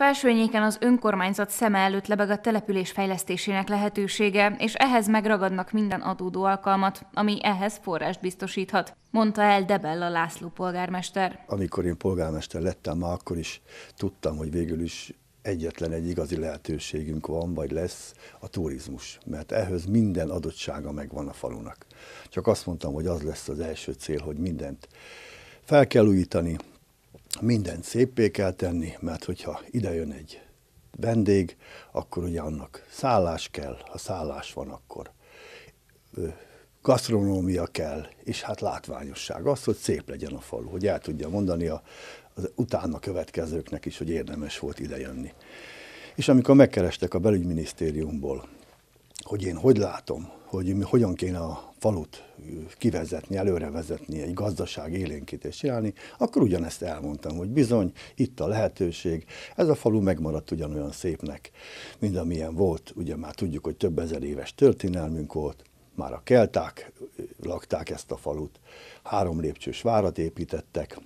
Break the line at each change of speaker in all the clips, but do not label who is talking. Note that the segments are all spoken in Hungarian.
Felsőnyéken az önkormányzat szeme előtt lebeg a település fejlesztésének lehetősége, és ehhez megragadnak minden adódó alkalmat, ami ehhez forrást biztosíthat, mondta el Debella László polgármester.
Amikor én polgármester lettem, már akkor is tudtam, hogy végül is egyetlen egy igazi lehetőségünk van, vagy lesz a turizmus, mert ehhez minden adottsága megvan a falunak. Csak azt mondtam, hogy az lesz az első cél, hogy mindent fel kell újítani, mindent szépé kell tenni, mert hogyha ide jön egy vendég, akkor ugye annak szállás kell, ha szállás van, akkor gasztronómia kell, és hát látványosság. Az, hogy szép legyen a falu, hogy el tudja mondani a, az utána következőknek is, hogy érdemes volt idejönni. És amikor megkerestek a belügyminisztériumból, hogy én hogy látom hogy hogyan kéne a falut kivezetni, előre vezetni, egy gazdaság élénkítés csinálni, akkor ugyanezt elmondtam, hogy bizony, itt a lehetőség, ez a falu megmaradt ugyanolyan szépnek, mint amilyen volt, ugye már tudjuk, hogy több ezer éves történelmünk volt, már a kelták lakták ezt a falut, három lépcsős várat építettek,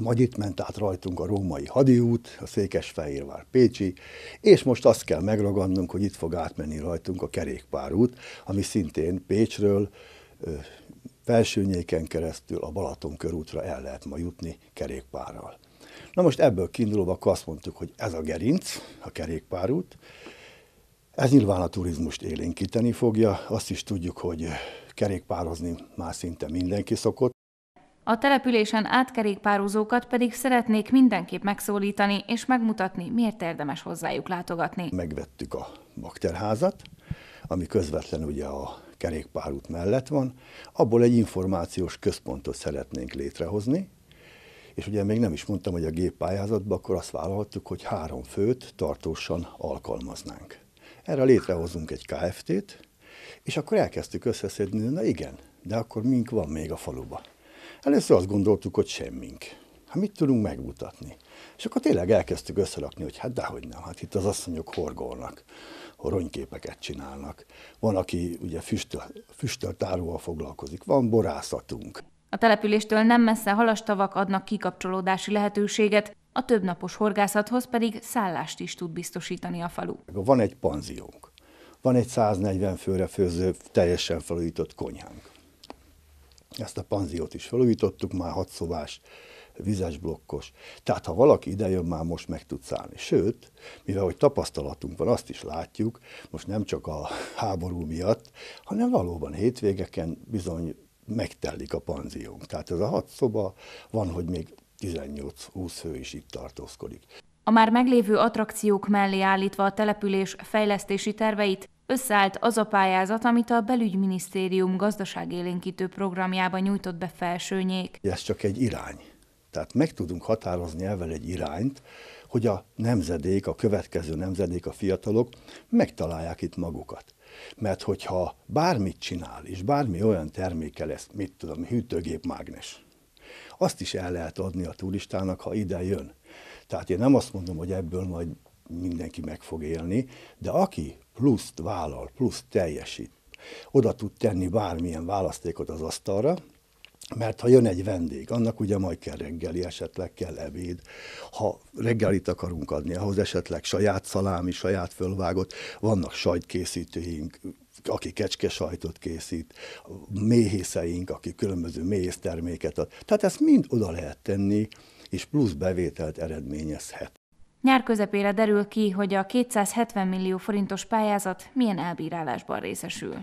majd itt ment át rajtunk a római hadiút, a Székesfehérvár Pécsi, és most azt kell megragadnunk, hogy itt fog átmenni rajtunk a kerékpárút, ami szintén Pécsről Felsőnyéken keresztül a Balaton körútra el lehet ma jutni kerékpárral. Na most ebből kiindulva azt mondtuk, hogy ez a gerinc, a kerékpárút, ez nyilván a turizmust élénkíteni fogja, azt is tudjuk, hogy kerékpározni már szinte mindenki szokott,
a településen átkerékpározókat pedig szeretnék mindenképp megszólítani és megmutatni, miért érdemes hozzájuk látogatni.
Megvettük a bakterházat, ami közvetlen ugye a kerékpárút mellett van, abból egy információs központot szeretnénk létrehozni, és ugye még nem is mondtam, hogy a géppályázatban akkor azt vállaltuk, hogy három főt tartósan alkalmaznánk. Erre létrehozunk egy KFT-t, és akkor elkezdtük összeszedni, na igen, de akkor mink van még a faluba. Először azt gondoltuk, hogy semmink. Hát mit tudunk megmutatni? És akkor tényleg elkezdtük összerakni, hogy hát dehogy nem, hát itt az asszonyok horgolnak, horonyképeket csinálnak. Van, aki ugye füstöltáróval foglalkozik, van borászatunk.
A településtől nem messze halastavak adnak kikapcsolódási lehetőséget, a többnapos horgászathoz pedig szállást is tud biztosítani a falu.
Van egy panziónk, van egy 140 főre főző, teljesen felújított konyhánk ezt a panziót is felújítottuk, már hat szobás, vizes blokkos. Tehát ha valaki jön, már most meg tud szállni. Sőt, mivel hogy tapasztalatunk van, azt is látjuk, most nem csak a háború miatt, hanem valóban hétvégeken bizony megtellik a panziónk. Tehát ez a hat szoba, van, hogy még 18-20 fő is itt tartózkodik.
A már meglévő attrakciók mellé állítva a település fejlesztési terveit Összeállt az a pályázat, amit a belügyminisztérium gazdaságélénkítő programjába nyújtott be felsőnyék.
Ez csak egy irány. Tehát meg tudunk határozni ezzel egy irányt, hogy a nemzedék, a következő nemzedék, a fiatalok megtalálják itt magukat. Mert hogyha bármit csinál, és bármi olyan terméke lesz, mit tudom, hűtőgép mágnes, azt is el lehet adni a turistának, ha ide jön. Tehát én nem azt mondom, hogy ebből majd mindenki meg fog élni, de aki pluszt vállal, pluszt teljesít, oda tud tenni bármilyen választékot az asztalra, mert ha jön egy vendég, annak ugye majd kell reggeli, esetleg kell ebéd. Ha reggelit akarunk adni, ahhoz esetleg saját szalámi, saját fölvágott, vannak sajtkészítőink, aki kecske sajtot készít, méhészeink, aki különböző méhészterméket ad. Tehát ezt mind oda lehet tenni, és plusz bevételt eredményezhet.
Nyár közepére derül ki, hogy a 270 millió forintos pályázat milyen elbírálásban részesül.